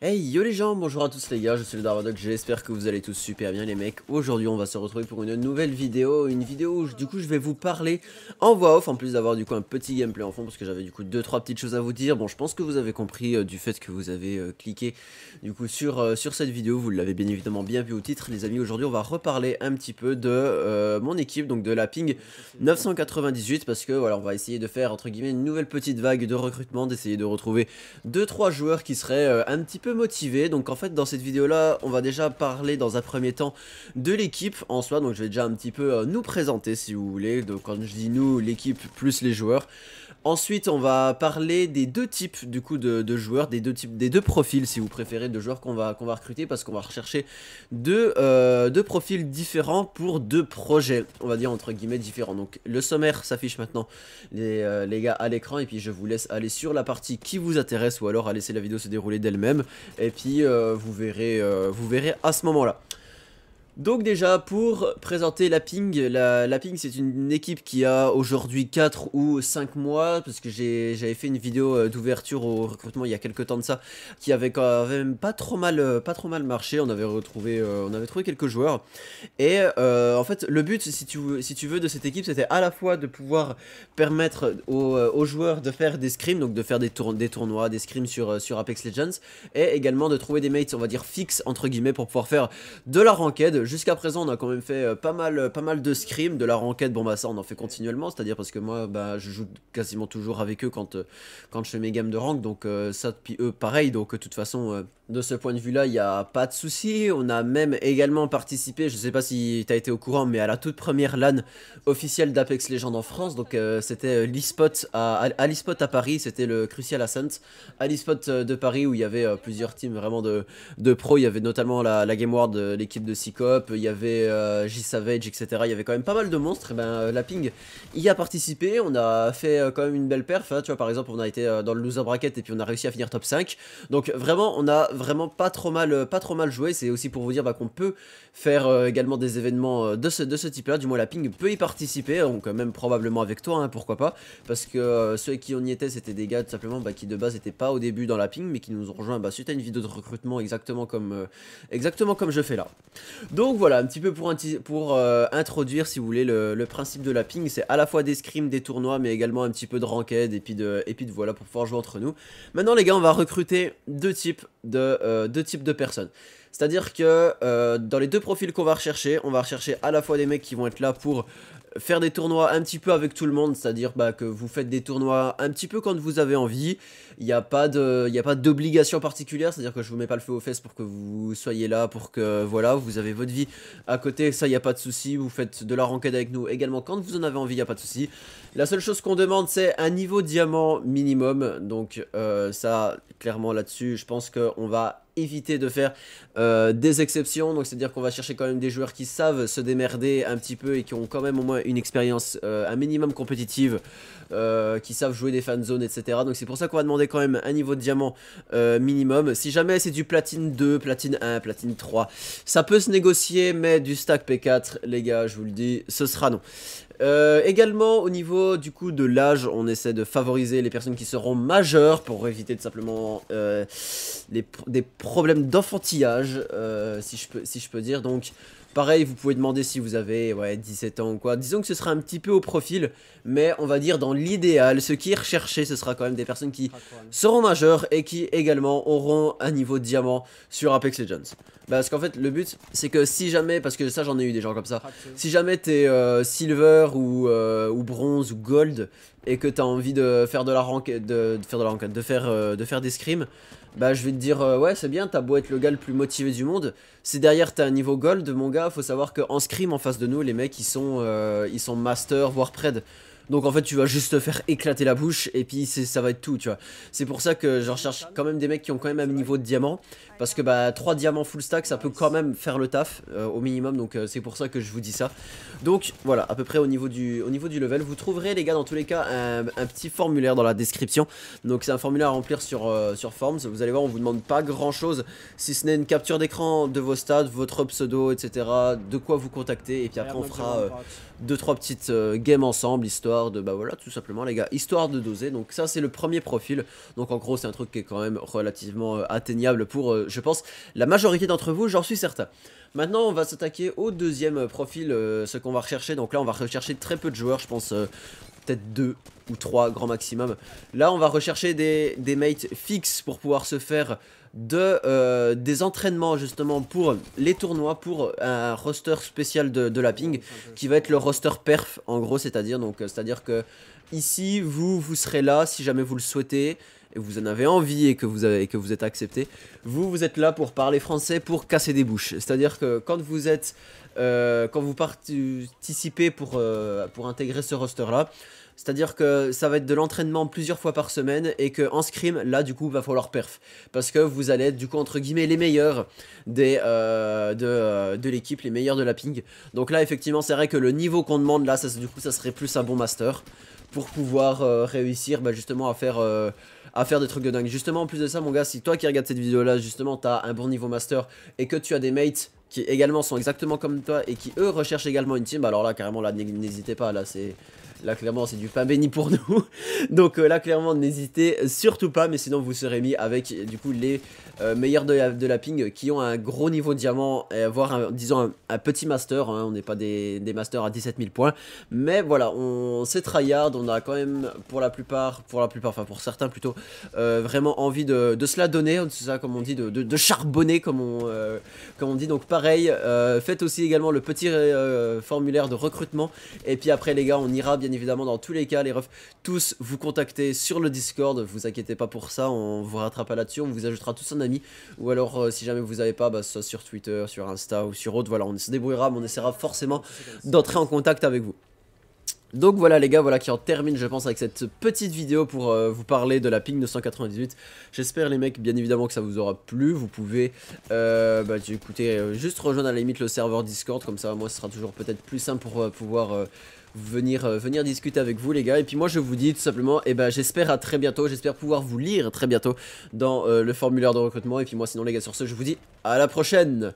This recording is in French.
Hey yo les gens, bonjour à tous les gars, je suis le Darvadoc. j'espère que vous allez tous super bien les mecs. Aujourd'hui on va se retrouver pour une nouvelle vidéo, une vidéo où du coup je vais vous parler en voix off, en plus d'avoir du coup un petit gameplay en fond parce que j'avais du coup 2-3 petites choses à vous dire. Bon je pense que vous avez compris euh, du fait que vous avez euh, cliqué du coup sur, euh, sur cette vidéo, vous l'avez bien évidemment bien vu au titre les amis. Aujourd'hui on va reparler un petit peu de mon équipe, donc de la ping 998 parce que voilà on va essayer de faire entre guillemets une nouvelle petite vague de recrutement, d'essayer de retrouver 2-3 joueurs qui seraient un petit peu motivé. Donc en fait dans cette vidéo là on va déjà parler dans un premier temps de l'équipe en soi. Donc je vais déjà un petit peu euh, nous présenter si vous voulez. Donc quand je dis nous l'équipe plus les joueurs. Ensuite on va parler des deux types du coup de, joueurs, des deux types, des deux profils si vous préférez de joueurs qu'on va, qu'on va recruter parce qu'on va rechercher deux, euh, deux profils différents pour deux projets on va dire entre guillemets différents. Donc le sommaire s'affiche maintenant les, euh, les gars à l'écran et puis je vous laisse aller sur la partie qui vous intéresse ou alors à laisser la vidéo se dérouler d'elle-même. Et puis euh, vous verrez, euh, vous verrez à ce moment-là. Donc déjà, pour présenter la Ping, la, Ping c'est une équipe qui a aujourd'hui 4 ou 5 mois, parce que j'avais fait une vidéo euh, d'ouverture au recrutement il y a quelques temps de ça, qui avait quand même pas trop mal, euh, pas trop mal marché, on avait retrouvé, euh, on avait trouvé quelques joueurs, et en fait le but si tu, si tu veux de cette équipe c'était à la fois de pouvoir permettre aux, joueurs de faire des scrims, donc de faire des, tournois, des scrims sur, Apex Legends, et également de trouver des mates on va dire fixes entre guillemets pour pouvoir faire de la ranked jusqu'à présent, on a quand même fait euh, pas mal, euh, pas mal de scrims, de la ranquette, Bon, bah ça, on en fait continuellement, c'est-à-dire parce que moi, bah, je joue quasiment toujours avec eux quand, euh, quand je fais mes games de rank. Donc, ça, puis eux, pareil. Donc, de toute façon, de ce point de vue-là, il n'y a pas de souci. On a même également participé, je ne sais pas si tu as été au courant, mais à la toute première LAN officielle d'Apex Legends en France. Donc, c'était l'eSpot à, à, à Paris, c'était le Crucial Ascent. À l'eSpot de Paris, où il y avait plusieurs teams vraiment de, de pros. Il y avait notamment la, la Game l'équipe de Sico il y avait euh, J Savage, etc. Il y avait quand même pas mal de monstres. Et ben, euh, Lapping y a participé. On a fait euh, quand même une belle perf. Hein. Tu vois, par exemple, on a été dans le loser bracket et puis on a réussi à finir top 5. Donc vraiment, on a vraiment pas trop mal, pas trop mal joué. C'est aussi pour vous dire bah, qu'on peut faire également des événements de ce, de ce type-là. Du moins, ping peut y participer. Donc même probablement avec toi, hein, pourquoi pas. Parce que ceux qui on y étaient, c'était des gars tout simplement bah, qui de base n'étaient pas au début dans la ping mais qui nous ont rejoint bah, suite à une vidéo de recrutement exactement comme, exactement comme je fais là. Donc voilà, un petit peu pour, euh, introduire, si vous voulez, le, principe de la ping. C'est à la fois des scrims, des tournois, mais également un petit peu de ranked et puis de, et de voilà pour pouvoir jouer entre nous. Maintenant, les gars, on va recruter deux types de, euh, deux types de personnes. C'est-à-dire que euh, dans les deux profils qu'on va rechercher, on va rechercher à la fois des mecs qui vont être là pour faire des tournois un petit peu avec tout le monde, c'est-à-dire bah, que vous faites des tournois un petit peu quand vous avez envie. Il n'y a pas d'obligation particulière, c'est-à-dire que je ne vous mets pas le feu aux fesses pour que vous soyez là, pour que voilà, vous avez votre vie à côté, ça il n'y a pas de souci. Vous faites de la ranked avec nous également quand vous en avez envie, il n'y a pas de souci. La seule chose qu'on demande c'est un niveau diamant minimum, donc euh, ça clairement là-dessus, je pense qu'on va éviter de faire euh, des exceptions. Donc c'est-à-dire qu'on va chercher quand même des joueurs qui savent se démerder un petit peu et qui ont quand même au moins une expérience euh, un minimum compétitive, euh, qui savent jouer des fan zones, etc. Donc c'est pour ça qu'on va demander quand même un niveau de diamant minimum. Si jamais c'est du platine 2, platine 1, platine 3, ça peut se négocier, mais du stack P4, les gars, je vous le dis, ce sera non. Euh, également, au niveau du coup de l'âge, on essaie de favoriser les personnes qui seront majeures pour éviter de simplement euh, les, des problèmes d'enfantillage, euh, si, je peux, si je peux dire. Donc, Pareil, vous pouvez demander si vous avez ouais, 17 ans ou quoi. Disons que ce sera un petit peu au profil, mais on va dire dans l'idéal, ce qui est recherché, ce sera quand même des personnes qui seront majeures et qui également auront un niveau diamant sur Apex Legends. Bah, parce qu'en fait, le but, c'est que si jamais, parce que ça j'en ai eu des gens comme ça, ah, si jamais t'es euh, silver ou, euh, ou bronze ou gold et que t'as envie de faire de la rank, de, faire de la de faire, euh, de faire des scrims, bah je vais te dire euh, ouais c'est bien, t'as beau être le gars le plus motivé du monde, si derrière t'as un niveau gold, mon gars, faut savoir qu'en scrim en face de nous, les mecs ils sont, euh, ils sont master voire pred. Donc en fait, tu vas juste te faire éclater la bouche et puis ça va être tout, tu vois. C'est pour ça que j'en recherche quand même des mecs qui ont quand même un niveau de diamant. Parce que bah 3 diamants full stack, ça peut quand même faire le taf euh, au minimum. Donc euh, c'est pour ça que je vous dis ça. Donc voilà, à peu près au niveau du, au niveau du level. Vous trouverez les gars dans tous les cas un, petit formulaire dans la description. Donc c'est un formulaire à remplir sur, euh, sur Forms. Vous allez voir, on vous demande pas grand chose. Si ce n'est une capture d'écran de vos stats, votre pseudo, etc. De quoi vous contacter. Et puis après on fera 2-3 petites games ensemble, histoire de, bah voilà, tout simplement les gars, histoire de doser. Donc ça c'est le premier profil. Donc en gros c'est un truc qui est quand même relativement euh, atteignable pour, euh, je pense, la majorité d'entre vous, j'en suis certain. Maintenant, on va s'attaquer au deuxième profil, euh, ce qu'on va rechercher. Donc là, on va rechercher très peu de joueurs, je pense peut-être deux ou trois grand maximum. Là, on va rechercher des, mates fixes pour pouvoir se faire de, euh, des entraînements justement pour les tournois, pour un roster spécial de, de ping qui va être le roster perf en gros, c'est-à-dire donc euh, c'est-à-dire que ici vous vous serez là si jamais vous le souhaitez et vous en avez envie et que vous, avez, que vous êtes accepté, vous, vous êtes là pour parler français, pour casser des bouches. C'est-à-dire que quand vous êtes, euh, quand vous participez pour, euh, pour intégrer ce roster-là, c'est-à-dire que ça va être de l'entraînement plusieurs fois par semaine et qu'en en scrim, là du coup, il va falloir perf. Parce que vous allez être du coup entre guillemets les meilleurs des, euh, de, l'équipe, les meilleurs de la ping. Donc là effectivement c'est vrai que le niveau qu'on demande là, ça, du coup ça serait plus un bon master pour pouvoir euh, réussir bah, justement à faire, euh, à faire des trucs de dingue. Justement, en plus de ça, mon gars, si toi qui regardes cette vidéo-là, justement, t'as un bon niveau master et que tu as des mates qui également sont exactement comme toi et qui eux recherchent également une team, bah, alors là, carrément, là, n'hésitez pas, là, c'est là clairement c'est du pain béni pour nous. Donc euh, là clairement n'hésitez surtout pas, mais sinon vous serez mis avec du coup les euh, meilleurs de la, de la, ping qui ont un gros niveau diamant, voire un, disons un, petit master, hein. on n'est pas des, masters à 17 000 points. Mais voilà, on c'est tryhard, on a quand même pour la plupart, pour la plupart, enfin pour certains plutôt, euh, vraiment envie de, de se la donner, c'est ça comme on dit, de, de, charbonner comme on, comme on dit. Donc pareil, faites aussi également le petit formulaire de recrutement et puis après les gars on ira bien évidemment, dans tous les cas, les refs, tous vous contactez sur le Discord. Vous inquiétez pas pour ça, on vous rattrapera là-dessus, on vous ajoutera tous un ami. Ou alors, euh, si jamais vous avez pas, bah, soit sur Twitter, sur Insta ou sur autre, voilà, on se débrouillera, mais on essaiera forcément d'entrer en contact avec vous. Donc voilà les gars, voilà qui en termine je pense avec cette petite vidéo pour euh, vous parler de la Ping 998 J'espère les mecs bien évidemment que ça vous aura plu Vous pouvez euh, bah, écoutez, euh, juste rejoindre à la limite le serveur Discord Comme ça moi ce sera toujours peut-être plus simple pour euh, pouvoir venir, venir discuter avec vous les gars Et puis moi je vous dis tout simplement et bah ben, j'espère à très bientôt J'espère pouvoir vous lire très bientôt dans le formulaire de recrutement Et puis moi sinon les gars sur ce je vous dis à la prochaine